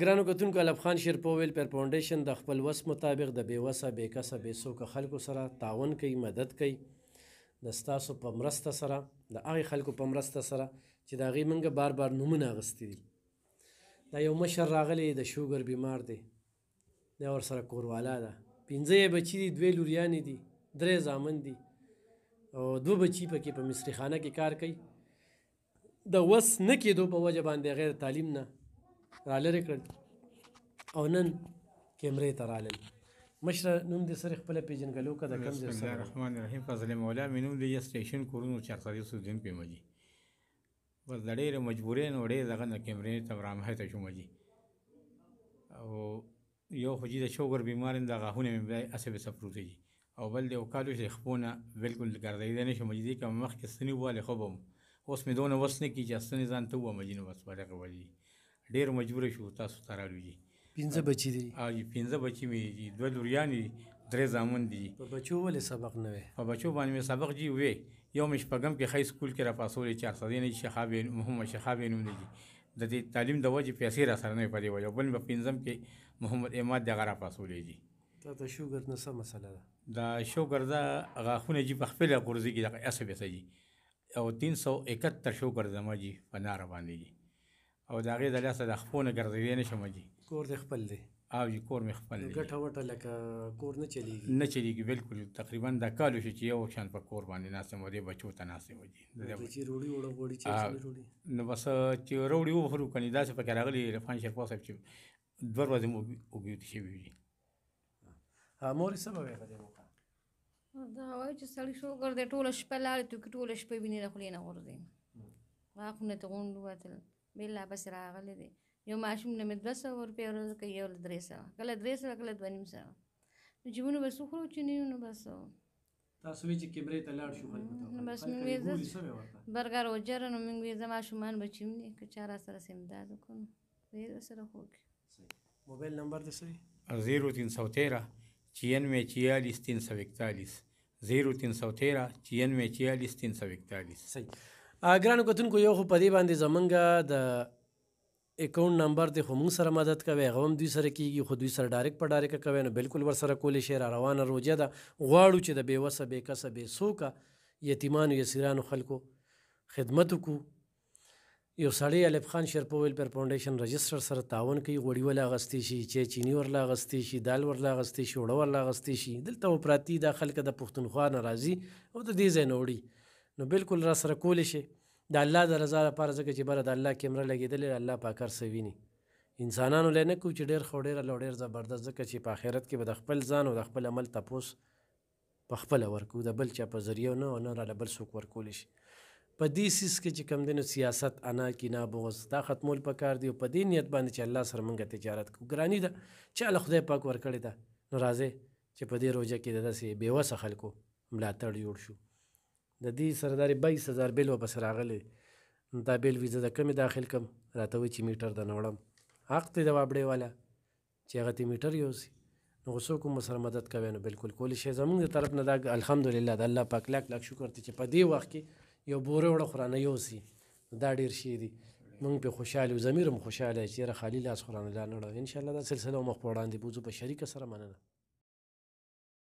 ګرانو کتونکو الف خان شیرپو ویل پر فاونډیشن د خپل وس مطابق د بیوسه بیکسه بیسوکه خلکو سره تعاون کوي مدد کوي د ستاسو په مرسته سره د هغې خلکو په مرسته سره چې د هغې منګه بار بار نومونه اغستې دي دا یو مشر راغلی د شوګر بیمار دی دا ورسره کوروالا ده پنځه یې بچي دي دوې لوریانې دي درې زامن دي او دوه بچي پکې په مصری خانه کې کار کوي د وس نه کېدو په وجه باندې غیر تعلیم نه را لرې کړل او نن کیمرې ته رالل مشره نوم دې سره خپل پیژنګلو کا د کم ځای سره الرحمن الرحیم فضل مولا مینوم دې سټیشن کورونو چې اقتصادي سودین په مجي ور د ډېر مجبورې نو ډېر دغه نه کیمرې ته رام هته شو مجي او یو خوجي د شوګر بیمارین د غاهونه مې اسه به سپروتي او بل دې او کالو چې خپونه بالکل ګرځیدنه شو مجي دې کوم مخ کې سنی واله خوبم اوس مې دونه وسنه کې چې سنی ځان ته و مجي نو بس ورغه ولی ډیر مجبور شو تاسو ته راوړي پنځه بچی دي او پنځه بچی می دي دوه لوریانې درې زامن دي په بچو ولې سبق نه وي په بچو باندې سبق جی وي یو مش پغم کې خی سکول کې را پاسولې 400 دین شخاب محمد شخاب نوم دي د دې تعلیم د وجه پیسې را سره نه پدې وجه بل په پنځم کې محمد اماد دغه را پاسولې دي دا د شوګر نه څه مسله ده دا شوګر دا غاخونه جی په خپل قرضې کې د اسبه سي او 371 شوګر زما جی فنار باندې او د هغې د لاسه د خپونه ګرځېدی نه شم جي کور دې خپل دی او جی کور مې خپل دی ګټه وټه لکه کور نه چلیږي نه چلیږي بالکل تقریبا دا کال شو چې یو شان په کور باندې ناسم و دې بچو ته ناسم و جی چې روړی وړه وړي چې روړي نو بس چې روړی و خرو کني دا چې پکې راغلی رفان شرپا صاحب چې دوه ورځې مو وګیوت شي وی مور سبا وې په دې موقع دا وای چې سړی شو ګرځي ټوله شپه لارې تو کې ټوله شپه ویني د خلینو غورځي ما خو نه ته غوندو وتل بل لا پسې راغلی دی یو ماشوم نه مې دوه سوه روپۍ ورځ کوي یو له درې سوه کله درې سوه کله دوه نیم سوه نو چې مونږ بس وخورو چې نه نو بس تاسو چې کیمرې ته لاړ شو خلکو بس مونږ وې برګر وجر نو مونږ وې زما شومان بچیم دي که چا را سره امداد وکړو وې سره خوږ موبایل نمبر دې سره زیرو تین سو تیرہ چینوے چھیالیس تین سو اکتالیس زیرو تین سو تیرہ چینوے چھیالیس تین سو اکتالیس صحیح ګرانو کتونکو یو خو په دې باندې زمونږ د اکاونټ نمبر دی خو موږ سره مدد کوي هغه هم دوی سره کیږي خو دوی سره ډایرک په ډایرک کوي نو بالکل ور سره کولی شي را روانه روجه ده غواړو چې د بېوسه بېکسه بېسوکه یتیمانو یسیرانو خلکو خدمت وکړو یو سړی الف خان شیرپویل پر فاونډیشن رجسٹر سره تعاون کوي غوړي ولا غستی شي چې چینی ورلا غستی شي دال ورلا غستی شي وړه ورلا غستی شي دلته وپراتی دا خلک د پښتونخوا ناراضي او د دې ځای نه وړي نو بالکل را سره کولی شي د الله د رضا لپاره ځکه چې بره د الله کیمره لګېدلې الله پاکر څه ویني انسانانو لی نه کوو چې ډېر خو ډېره لو ډېر زبردست ځکه چې په آخرت کې به د خپل ځان او د خپل عمل تپوس په خپله ورکو د بل چا په ذریعه نه او نه راله بل څوک ورکولی شي په دې سیس کې چې کم دی نو سیاست انا کې نه بغز دا ختمول پکار دی او په دې نیت باندې چې الله سره موږ تجارت کوو ګرانی ده چې الله خدای پاک ورکړې ده نو راځئ چې په دې روژه کې د داسې بېوسه خلکو ملاتړ جوړ شو د دې سردار 22000 بیل وبس راغلی دا بیل ویزه د کمی داخل کم راته وی چې میټر د نوړم حق ته د وابړې والا چې هغه تی میټر یوسي نو څوک هم سره مدد کوي نو بالکل کولی شي زمونږ د طرف نه دا الحمدلله د الله پاک لاک لاک شکر ته چې په دې وخت کې یو بوره وړه خورانه یوسي دا ډیر شی دی مونږ په خوشاله زمیر هم خوشاله چې را خالی لاس خورانه لا نه ان شاء الله دا سلسله مخ په وړاندې بوزو په شریک سره مننه